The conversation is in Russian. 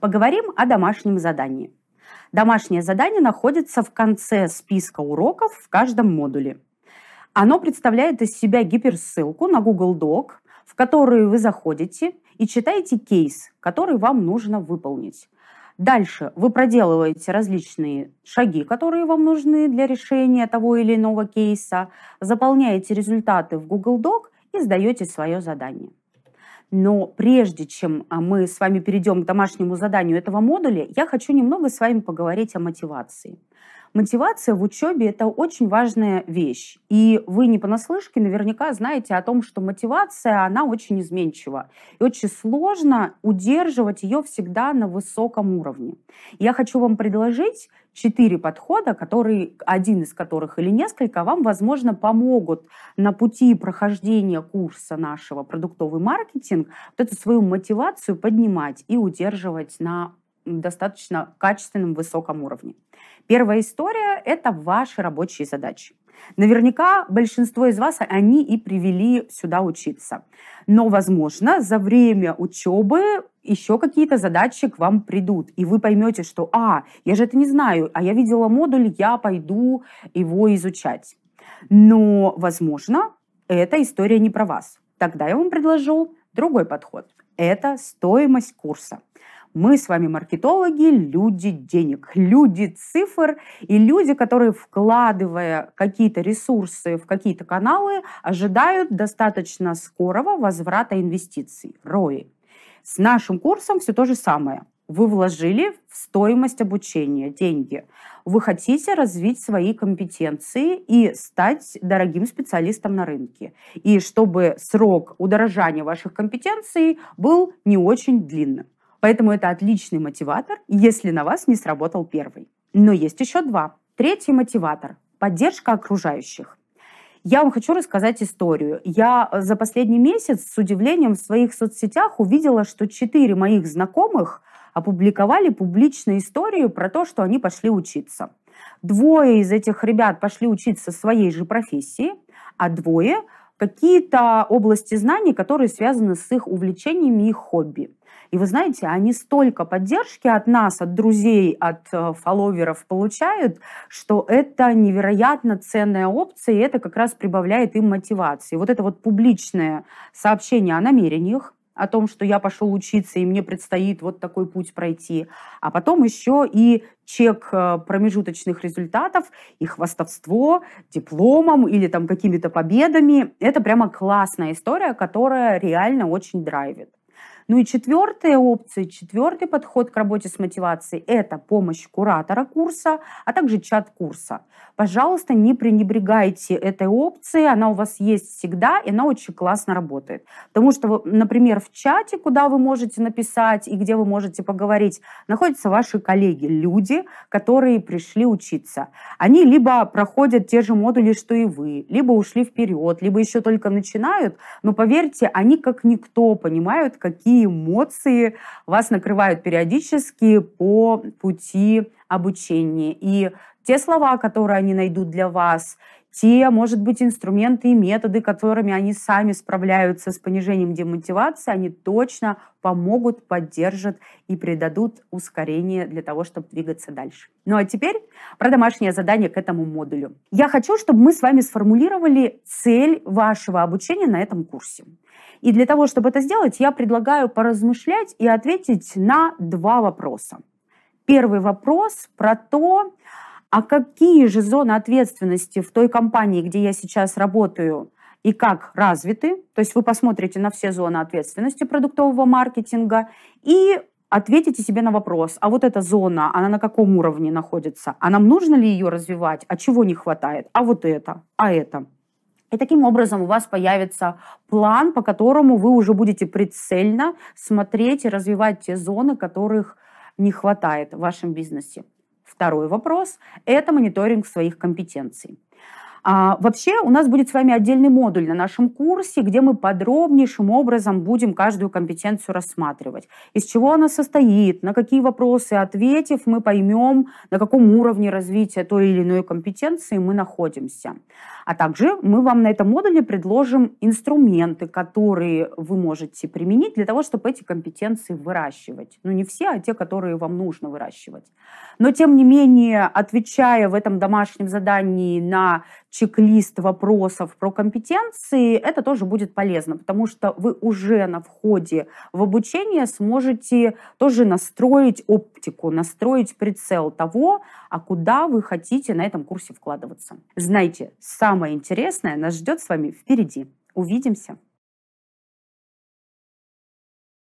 поговорим о домашнем задании. Домашнее задание находится в конце списка уроков в каждом модуле. Оно представляет из себя гиперссылку на Google Doc, в которую вы заходите и читаете кейс, который вам нужно выполнить. Дальше вы проделываете различные шаги, которые вам нужны для решения того или иного кейса, заполняете результаты в Google Doc и сдаете свое задание. Но прежде чем а, мы с вами перейдем к домашнему заданию этого модуля, я хочу немного с вами поговорить о мотивации. Мотивация в учебе – это очень важная вещь. И вы не понаслышке наверняка знаете о том, что мотивация, она очень изменчива. И очень сложно удерживать ее всегда на высоком уровне. Я хочу вам предложить четыре подхода, который один из которых или несколько, вам, возможно, помогут на пути прохождения курса нашего продуктовый маркетинг вот эту свою мотивацию поднимать и удерживать на достаточно качественном, высоком уровне. Первая история – это ваши рабочие задачи. Наверняка большинство из вас они и привели сюда учиться. Но, возможно, за время учебы еще какие-то задачи к вам придут, и вы поймете, что, а, я же это не знаю, а я видела модуль, я пойду его изучать. Но, возможно, эта история не про вас. Тогда я вам предложу другой подход. Это стоимость курса. Мы с вами маркетологи, люди денег, люди цифр и люди, которые, вкладывая какие-то ресурсы в какие-то каналы, ожидают достаточно скорого возврата инвестиций, ROI. С нашим курсом все то же самое вы вложили в стоимость обучения деньги. Вы хотите развить свои компетенции и стать дорогим специалистом на рынке. И чтобы срок удорожания ваших компетенций был не очень длинным. Поэтому это отличный мотиватор, если на вас не сработал первый. Но есть еще два. Третий мотиватор – поддержка окружающих. Я вам хочу рассказать историю. Я э, за последний месяц с удивлением в своих соцсетях увидела, что четыре моих знакомых опубликовали публичную историю про то, что они пошли учиться. Двое из этих ребят пошли учиться своей же профессии, а двое какие-то области знаний, которые связаны с их увлечениями и хобби. И вы знаете, они столько поддержки от нас, от друзей, от э, фолловеров получают, что это невероятно ценная опция, и это как раз прибавляет им мотивации. Вот это вот публичное сообщение о намерениях, о том, что я пошел учиться, и мне предстоит вот такой путь пройти. А потом еще и чек э, промежуточных результатов, и хвастовство дипломом или там какими-то победами. Это прямо классная история, которая реально очень драйвит. Ну и четвертая опция, четвертый подход к работе с мотивацией – это помощь куратора курса, а также чат курса. Пожалуйста, не пренебрегайте этой опцией, она у вас есть всегда, и она очень классно работает. Потому что, например, в чате, куда вы можете написать и где вы можете поговорить, находятся ваши коллеги, люди, которые пришли учиться. Они либо проходят те же модули, что и вы, либо ушли вперед, либо еще только начинают, но поверьте, они как никто понимают, какие какие эмоции вас накрывают периодически по пути обучения. И те слова, которые они найдут для вас, те, может быть, инструменты и методы, которыми они сами справляются с понижением демотивации, они точно помогут, поддержат и придадут ускорение для того, чтобы двигаться дальше. Ну а теперь про домашнее задание к этому модулю. Я хочу, чтобы мы с вами сформулировали цель вашего обучения на этом курсе. И для того, чтобы это сделать, я предлагаю поразмышлять и ответить на два вопроса. Первый вопрос про то, а какие же зоны ответственности в той компании, где я сейчас работаю, и как развиты. То есть вы посмотрите на все зоны ответственности продуктового маркетинга и ответите себе на вопрос, а вот эта зона, она на каком уровне находится, а нам нужно ли ее развивать, а чего не хватает, а вот это, а это. И таким образом у вас появится план, по которому вы уже будете прицельно смотреть и развивать те зоны, которых не хватает в вашем бизнесе. Второй вопрос – это мониторинг своих компетенций. А, вообще у нас будет с вами отдельный модуль на нашем курсе, где мы подробнейшим образом будем каждую компетенцию рассматривать. Из чего она состоит, на какие вопросы ответив, мы поймем, на каком уровне развития той или иной компетенции мы находимся. А также мы вам на этом модуле предложим инструменты, которые вы можете применить для того, чтобы эти компетенции выращивать. Ну не все, а те, которые вам нужно выращивать. Но тем не менее, отвечая в этом домашнем задании на чек-лист вопросов про компетенции, это тоже будет полезно, потому что вы уже на входе в обучение сможете тоже настроить оптику, настроить прицел того, а куда вы хотите на этом курсе вкладываться. Знаете, самое интересное нас ждет с вами впереди. Увидимся!